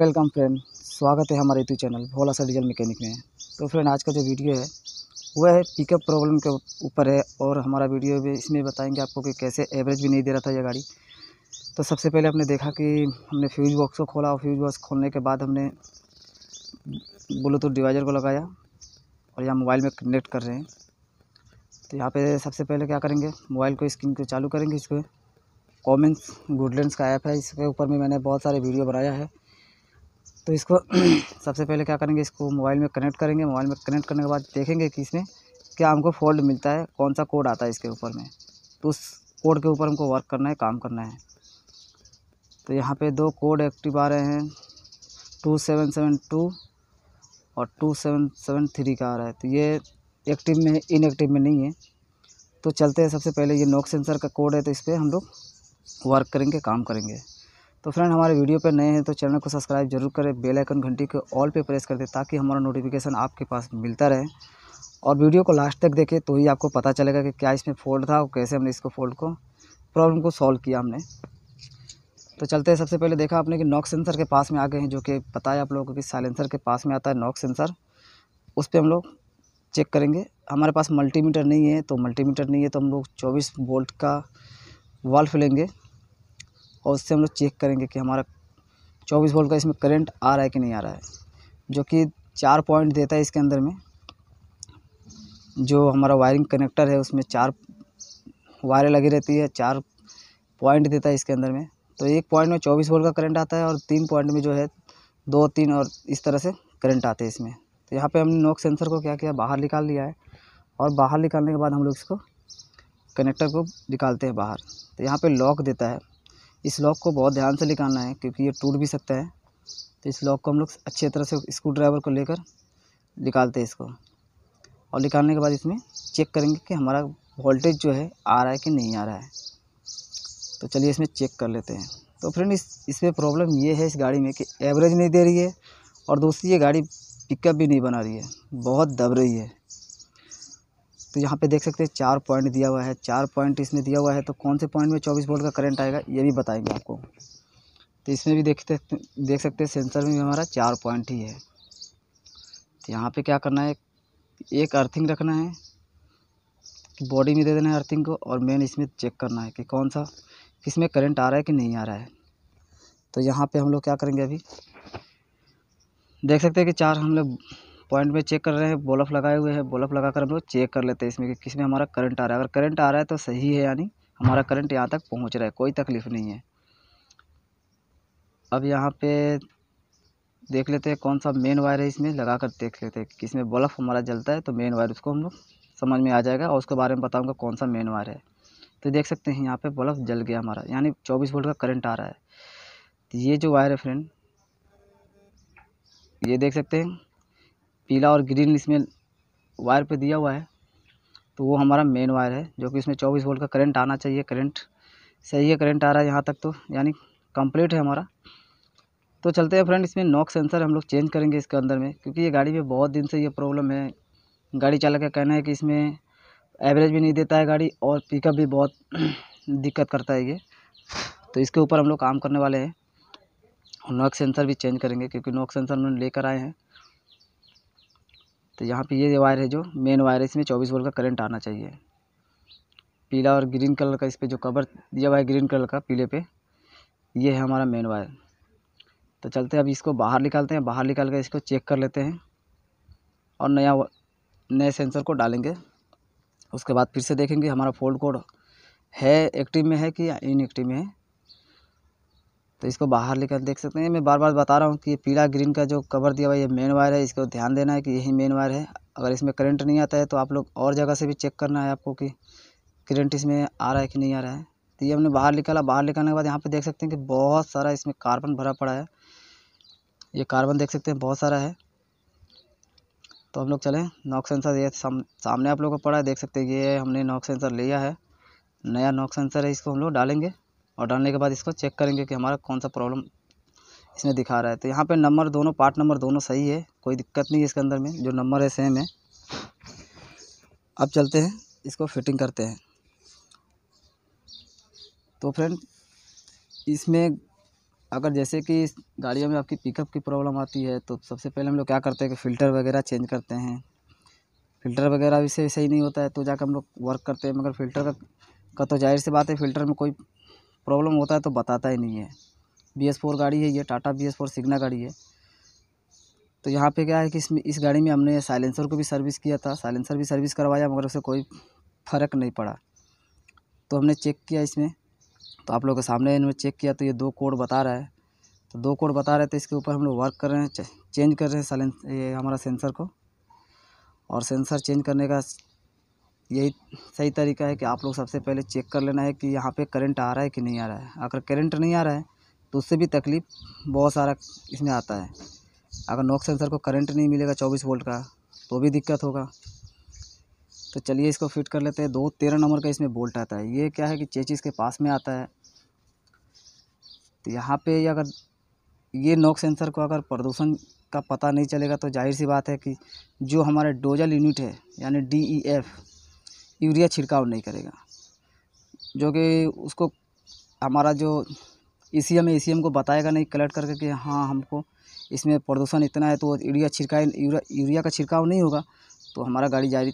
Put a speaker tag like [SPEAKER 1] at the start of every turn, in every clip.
[SPEAKER 1] welcome friend स्वागत है हमारे यूट्यूब चैनल भोला सा डीजल मैकेनिक में तो फ्रेंड आज का जो वीडियो है वह है पिकअप प्रॉब्लम के ऊपर है और हमारा वीडियो भी इसमें बताएंगे आपको कि कैसे एवरेज भी नहीं दे रहा था यह गाड़ी तो सबसे पहले हमने देखा कि हमने फ्यूज बॉक्स को खोला और फ्यूज बॉक्स खोलने के बाद हमने ब्लूटूथ डिवाइजर को लगाया और यहाँ मोबाइल में कनेक्ट कर रहे हैं तो यहाँ पर सबसे पहले क्या करेंगे मोबाइल को स्क्रीन को चालू करेंगे इसको कॉमेंस गुडलेंस का ऐप है इसके ऊपर में मैंने बहुत सारे वीडियो बनाया है तो इसको सबसे पहले क्या करेंगे इसको मोबाइल में कनेक्ट करेंगे मोबाइल में कनेक्ट करने के बाद देखेंगे कि इसमें क्या हमको फॉल्ट मिलता है कौन सा कोड आता है इसके ऊपर में तो उस कोड के ऊपर हमको वर्क करना है काम करना है तो यहाँ पे दो कोड एक्टिव आ रहे हैं टू सेवन सेवन टू और टू सेवन सेवन थ्री का आ रहा है तो ये एक्टिव में इनएक्टिव में नहीं है तो चलते हैं सबसे पहले ये नोक सेंसर का कोड है तो इस पर हम लोग वर्क करेंगे काम करेंगे तो फ्रेंड हमारे वीडियो पर नए हैं तो चैनल को सब्सक्राइब जरूर करें बेल आइकन घंटी को ऑल पे प्रेस कर दें ताकि हमारा नोटिफिकेशन आपके पास मिलता रहे और वीडियो को लास्ट तक देखें तो ही आपको पता चलेगा कि क्या इसमें फोल्ड था और कैसे हमने इसको फोल्ड को प्रॉब्लम को सॉल्व किया हमने तो चलते हैं सबसे पहले देखा आपने कि नॉक सेंसर के पास में आ गए हैं जो कि पता है आप लोगों को कि साइलेंसर के पास में आता है नॉक सेंसर उस पर हम लोग चेक करेंगे हमारे पास मल्टीमीटर नहीं है तो मल्टीमीटर नहीं है तो हम लोग 24 वोल्ट का वाल्व लेंगे और उससे हम लोग चेक करेंगे कि हमारा चौबीस वोल्ट का इसमें करेंट आ रहा है कि नहीं आ रहा है जो कि चार पॉइंट देता है इसके अंदर में जो हमारा वायरिंग कनेक्टर है उसमें चार वायरें लगी रहती है चार पॉइंट देता है इसके अंदर में तो एक पॉइंट में चौबीस वोल्ट का करंट आता है और तीन पॉइंट में जो है दो तीन और इस तरह से करंट आते हैं इसमें तो यहाँ पे हमने नोक सेंसर को क्या किया बाहर निकाल लिया है और बाहर निकालने के बाद हम लोग इसको कनेक्टर को निकालते हैं बाहर तो यहाँ पे लॉक देता है इस लॉक को बहुत ध्यान से निकालना है क्योंकि ये टूट भी सकता है तो इस लॉक को हम लोग अच्छे तरह से स्क्रू ड्राइवर को लेकर निकालते हैं इसको और निकालने के बाद इसमें चेक करेंगे कि हमारा वोल्टेज जो है आ रहा है कि नहीं आ रहा है तो चलिए इसमें चेक कर लेते हैं तो फ्रेंड इस इसमें प्रॉब्लम ये है इस गाड़ी में कि एवरेज नहीं दे रही है और दूसरी ये गाड़ी पिकअप भी नहीं बना रही है बहुत दब रही है तो यहाँ पे देख सकते हैं चार पॉइंट दिया हुआ है चार पॉइंट इसमें दिया हुआ है तो कौन से पॉइंट में चौबीस वोल्ट का करंट आएगा ये भी बताएंगे आपको तो इसमें भी देखते देख सकते हैं सेंसर में भी हमारा चार पॉइंट ही है तो यहाँ पे क्या करना है एक अर्थिंग रखना है बॉडी में दे देना है अर्थिंग को और मेन इसमें चेक करना है कि कौन सा किसमें करंट आ रहा है कि नहीं आ रहा है तो यहाँ पे हम लोग क्या करेंगे अभी देख सकते हैं कि चार हम लोग पॉइंट में चेक कर रहे हैं बलफ लगाए हुए हैं बलफ लगा कर हम लोग चेक कर लेते हैं इसमें कि किस में हमारा करंट आ रहा है अगर करंट आ रहा है तो सही है यानी हमारा करंट यहाँ तक पहुँच रहा है कोई तकलीफ़ नहीं है अब यहाँ पे देख लेते हैं कौन सा मेन वायर है इसमें लगा कर देख लेते हैं किसमें इसमें बल्ब हमारा जलता है तो मेन वायर उसको हम लोग समझ में आ जाएगा और उसके बारे में बताऊँगा कौन सा मेन वायर है तो देख सकते हैं यहाँ पर बल्ब जल गया हमारा यानी चौबीस वोल्ट का करंट आ रहा है तो ये जो वायर है फ्रेंड ये देख सकते हैं पीला और ग्रीन इसमें वायर पे दिया हुआ है तो वो हमारा मेन वायर है जो कि इसमें चौबीस वोल्ट का करंट आना चाहिए करंट सही है करंट आ रहा है यहाँ तक तो यानी कंप्लीट है हमारा तो चलते हैं फ्रेंड इसमें नॉक सेंसर हम लोग चेंज करेंगे इसके अंदर में क्योंकि ये गाड़ी में बहुत दिन से ये प्रॉब्लम है गाड़ी चालक का कहना है कि इसमें एवरेज भी नहीं देता है गाड़ी और पिकअप भी बहुत दिक्कत करता है ये तो इसके ऊपर हम लोग काम करने वाले हैं नॉक सेंसर भी चेंज करेंगे क्योंकि नॉक सेंसर हम लेकर आए हैं तो यहाँ पे ये वायर है जो मेन वायर है इसमें चौबीस वोल्ट का करंट आना चाहिए पीला और ग्रीन कलर का इस पर जो कवर दिया हुआ है ग्रीन कलर का पीले पे ये है हमारा मेन वायर तो चलते हैं अब इसको बाहर निकालते हैं बाहर निकाल कर इसको चेक कर लेते हैं और नया नए सेंसर को डालेंगे उसके बाद फिर से देखेंगे हमारा फोल्ड कोड है एक्टिव में है कि इनएक्टिव में है तो इसको बाहर लेकर देख सकते हैं मैं बार बार बता रहा हूँ कि ये पीला ग्रीन का जो कवर दिया हुआ है ये मेन वायर है इसको ध्यान देना है कि यही मेन वायर है अगर इसमें करंट नहीं आता है तो आप लोग और जगह से भी चेक करना है आपको कि करंट इसमें आ रहा है कि नहीं आ रहा है तो ये हमने बाहर निकाला बाहर निकालने के बाद यहाँ पर देख सकते हैं कि बहुत सारा इसमें कार्बन भरा पड़ा है ये कार्बन देख सकते हैं बहुत सारा है तो हम लोग चलें नॉक सेंसर ये सामने आप लोग को पड़ा है देख सकते हैं ये हमने नॉक सेंसर लिया है नया नॉक सेंसर है इसको हम लोग डालेंगे और डालने के बाद इसको चेक करेंगे कि हमारा कौन सा प्रॉब्लम इसमें दिखा रहा है तो यहाँ पे नंबर दोनों पार्ट नंबर दोनों सही है कोई दिक्कत नहीं है इसके अंदर में जो नंबर है सेम है अब चलते हैं इसको फिटिंग करते हैं तो फ्रेंड इसमें अगर जैसे कि गाड़ियों में आपकी पिकअप की प्रॉब्लम आती है तो सबसे पहले हम लोग क्या करते हैं कि फ़िल्टर वगैरह चेंज करते हैं फ़िल्टर वगैरह भी सही सही नहीं होता है तो जाकर हम लोग वर्क करते हैं मगर फ़िल्टर का, का तो जाहिर सी बात है फ़िल्टर में कोई प्रॉब्लम होता है तो बताता ही नहीं है बी एस फोर गाड़ी है ये Tata B S four Signa गाड़ी है तो यहाँ पे क्या है कि इसमें इस गाड़ी में हमने साइलेंसर को भी सर्विस किया था साइलेंसर भी सर्विस करवाया मगर उससे कोई फ़र्क नहीं पड़ा तो हमने चेक किया इसमें तो आप लोग के सामने इन्होंने चेक किया तो ये दो कोड बता रहा है तो दो कोड बता रहे थे इसके ऊपर हम लोग वर्क कर रहे हैं चेंज कर रहे हैं साइलेंस ये हमारा सेंसर को और सेंसर चेंज करने का यही सही तरीका है कि आप लोग सबसे पहले चेक कर लेना है कि यहाँ पे करंट आ रहा है कि नहीं आ रहा है अगर करंट नहीं आ रहा है तो उससे भी तकलीफ़ बहुत सारा इसमें आता है अगर नोक सेंसर को करंट नहीं मिलेगा चौबीस वोल्ट का तो भी दिक्कत होगा तो चलिए इसको फिट कर लेते हैं दो तेरह नंबर का इसमें बोल्ट आता है ये क्या है कि चेचिस के पास में आता है तो यहाँ पर अगर ये नोक सेंसर को अगर प्रदूषण का पता नहीं चलेगा तो जाहिर सी बात है कि जो हमारा डोजल यूनिट है यानी डी ई एफ़ यूरिया छिड़काव नहीं करेगा जो कि उसको हमारा जो ई C M A E C M को बताएगा नहीं कलेक्ट करके कि हाँ हमको इसमें प्रदूषण इतना है तो यूरिया छिड़का यूरिया का छिड़काव नहीं होगा तो हमारा गाड़ी जारी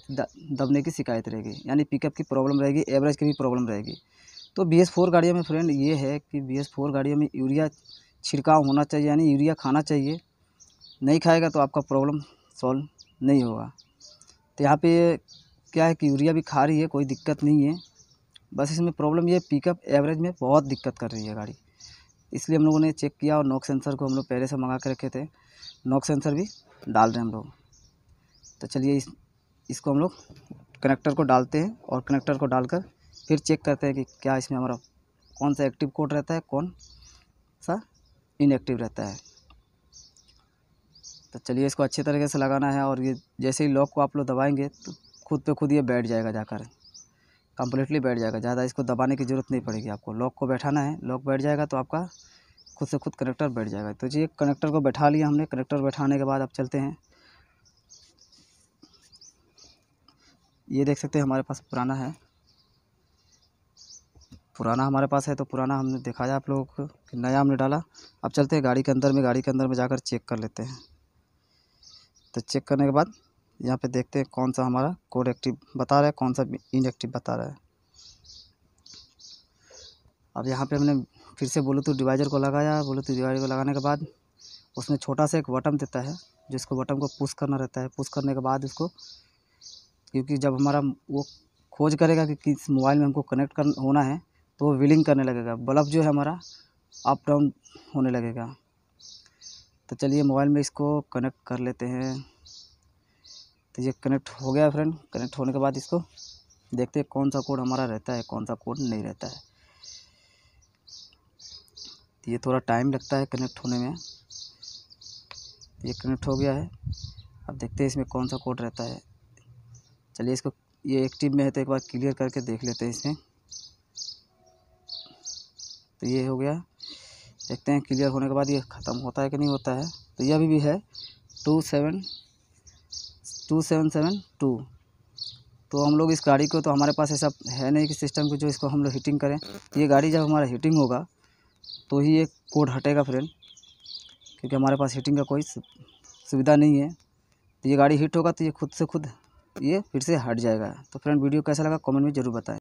[SPEAKER 1] दबने की शिकायत रहेगी यानी पिकअप की प्रॉब्लम रहेगी एवरेज की भी प्रॉब्लम रहेगी तो बी एस फोर गाड़ियों में फ्रेंड ये है कि बी एस फोर गाड़ियों में यूरिया छिड़काव होना चाहिए यानी यूरिया खाना चाहिए नहीं खाएगा तो आपका प्रॉब्लम सॉल्व नहीं होगा तो यहाँ पे क्या है कि यूरिया भी खा रही है कोई दिक्कत नहीं है बस इसमें प्रॉब्लम ये पिकअप एवरेज में बहुत दिक्कत कर रही है गाड़ी इसलिए हम लोगों ने चेक किया और नॉक सेंसर को हम लोग पहले से मंगा के रखे थे नॉक सेंसर भी डाल रहे हैं हम लोग तो चलिए इस इसको हम लोग कनेक्टर को डालते हैं और कनेक्टर को डालकर फिर चेक करते हैं कि क्या इसमें हमारा कौन सा एक्टिव कोड रहता है कौन सा इनएक्टिव रहता है तो चलिए इसको अच्छे तरीके से लगाना है और ये जैसे ही लॉक को आप लोग दबाएंगे तो खुद पे खुद ये बैठ जाएगा जाकर कम्प्लीटली बैठ जाएगा ज़्यादा इसको दबाने की ज़रूरत नहीं पड़ेगी आपको लॉक को बैठाना है लॉक बैठ जाएगा तो आपका खुद से खुद कनेक्टर बैठ जाएगा तो जी कनेक्टर को बैठा लिया हमने कनेक्टर बैठाने के बाद आप चलते हैं ये देख सकते हैं हमारे पास पुराना है पुराना हमारे पास है तो पुराना हमने दिखाया आप लोगों को कि नया हमने डाला अब चलते हैं गाड़ी के अंदर में गाड़ी के अंदर में जाकर चेक कर लेते हैं तो चेक करने के बाद यहाँ पे देखते हैं कौन सा हमारा कोड एक्टिव बता रहा है कौन सा इनएक्टिव बता रहा है अब यहाँ पे हमने फिर से ब्लूटूथ डिवाइजर को लगाया ब्लूटूथ डिवाइजर को लगाने के बाद उसमें छोटा सा एक बटन देता है जिसको बटन को पुश करना रहता है पुश करने के बाद उसको क्योंकि जब हमारा वो खोज करेगा कि किस मोबाइल में हमको कनेक्ट कर होना है तो वो विलिंग करने लगेगा बल्ब जो है हमारा अप डाउन होने लगेगा तो चलिए मोबाइल में इसको कनेक्ट कर लेते हैं तो ये कनेक्ट हो गया फ्रेंड कनेक्ट होने के बाद इसको देखते हैं कौन सा कोड हमारा रहता है कौन सा कोड नहीं रहता है तो ये थोड़ा टाइम लगता है कनेक्ट होने में ये कनेक्ट हो गया है अब देखते हैं इसमें कौन सा कोड रहता है चलिए इसको ये एक्टिव में है तो एक बार क्लियर करके देख लेते हैं इसमें तो ये हो गया देखते हैं क्लियर होने के बाद ये ख़त्म होता है कि नहीं होता है तो यह अभी भी है two seven two seven seven two तो हम लोग इस गाड़ी को तो हमारे पास ऐसा है नहीं कि सिस्टम की जो इसको हम लोग हीटिंग करें ये गाड़ी जब हमारा हीटिंग होगा तो ही ये कोड हटेगा फ्रेंड क्योंकि हमारे पास हीटिंग का कोई सुविधा नहीं है तो ये गाड़ी हीट होगा तो ये खुद से खुद ये फिर से हट जाएगा तो फ्रेंड वीडियो कैसा लगा कमेंट में ज़रूर बताएं